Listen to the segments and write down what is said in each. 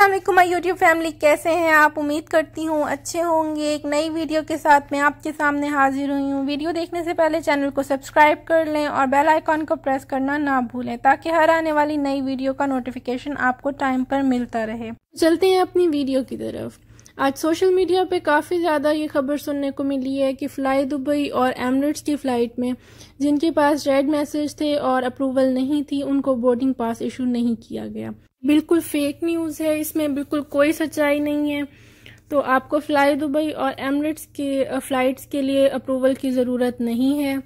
अल्लाम my YouTube family कैसे हैं आप उम्मीद करती हूँ अच्छे होंगे एक नई वीडियो के साथ मैं आपके सामने हाजिर हुई हूँ वीडियो देखने से पहले चैनल को सब्सक्राइब कर लें और बेल आइकॉन को प्रेस करना ना भूलें ताकि हर आने वाली नई वीडियो का नोटिफिकेशन आपको टाइम पर मिलता रहे चलते हैं अपनी वीडियो की तरफ आज सोशल मीडिया पे काफ़ी ज़्यादा ये खबर सुनने को मिली है कि फ़्लाई दुबई और एमरेट्स की फ़्लाइट में जिनके पास रेड मैसेज थे और अप्रूवल नहीं थी उनको बोर्डिंग पास इशू नहीं किया गया बिल्कुल फेक न्यूज़ है इसमें बिल्कुल कोई सच्चाई नहीं है तो आपको फ्लाई दुबई और एमरेट्स के फ़्लाइट्स के लिए अप्रूवल की ज़रूरत नहीं है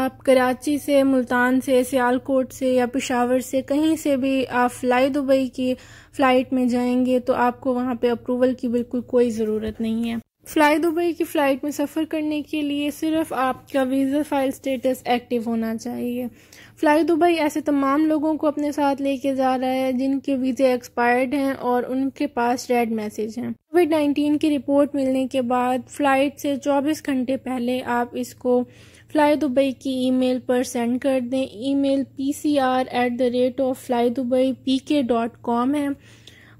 आप कराची से मुल्तान से सियालकोट से या पिशावर से कहीं से भी आप फ्लाई दुबई की फ़्लाइट में जाएंगे तो आपको वहाँ पे अप्रूवल की बिल्कुल कोई ज़रूरत नहीं है फ्लाई दुबई की फ़्लाइट में सफ़र करने के लिए सिर्फ आपका वीज़ा फाइल स्टेटस एक्टिव होना चाहिए फ़्लाई दुबई ऐसे तमाम लोगों को अपने साथ लेके जा रहा है जिनके वीज़े एक्सपायर्ड हैं और उनके पास रेड मैसेज हैं कोविड नाइन्टीन की रिपोर्ट मिलने के बाद फ़्लाइट से 24 घंटे पहले आप इसको फ़्लाई दुबई की ईमेल पर सेंड कर दें email P C R at the rate of fly Dubai P K dot com है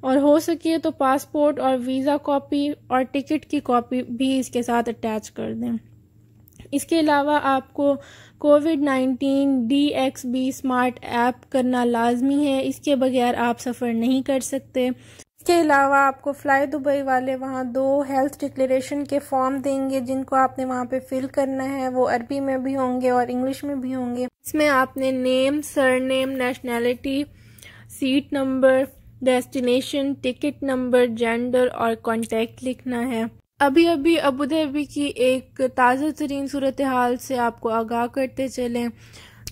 और हो सके तो पासपोर्ट और वीज़ा कॉपी और टिकट की कॉपी भी इसके साथ अटैच कर दें इसके अलावा आपको COVID nineteen D X B smart app करना लाजमी है इसके बगैर आप सफ़र नहीं कर सकते इसके अलावा आपको फ़्लाई दुबई वाले वहाँ दो हेल्थ डिक्लेरेशन के फॉर्म देंगे जिनको आपने वहाँ पे फिल करना है वो अरबी में भी होंगे और इंग्लिश में भी होंगे इसमें आपने name surname nationality seat number destination ticket number gender और कॉन्टेक्ट लिखना है अभी अभी अबू धाबी की एक ताज़ा तरीन सूरत हाल से आपको आगाह करते चलें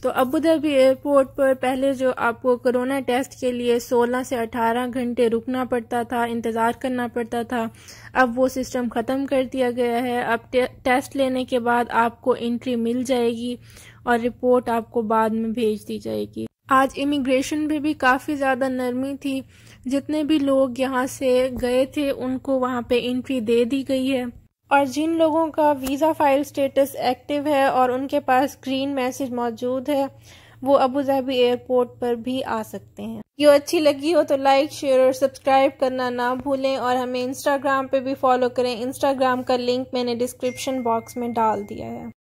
तो अबू धाबी एयरपोर्ट पर पहले जो आपको कोरोना टेस्ट के लिए 16 से 18 घंटे रुकना पड़ता था इंतज़ार करना पड़ता था अब वो सिस्टम ख़त्म कर दिया गया है अब टे, टेस्ट लेने के बाद आपको एंट्री मिल जाएगी और रिपोर्ट आपको बाद में भेज दी जाएगी आज इमिग्रेशन पे भी काफ़ी ज़्यादा नरमी थी जितने भी लोग यहाँ से गए थे उनको वहाँ पे एंट्री दे दी गई है और जिन लोगों का वीज़ा फाइल स्टेटस एक्टिव है और उनके पास ग्रीन मैसेज मौजूद है वो अबू धाबी एयरपोर्ट पर भी आ सकते हैं यो अच्छी लगी हो तो लाइक शेयर और सब्सक्राइब करना ना भूलें और हमें इंस्टाग्राम पे भी फॉलो करें इंस्टाग्राम का लिंक मैंने डिस्क्रिप्शन बॉक्स में डाल दिया है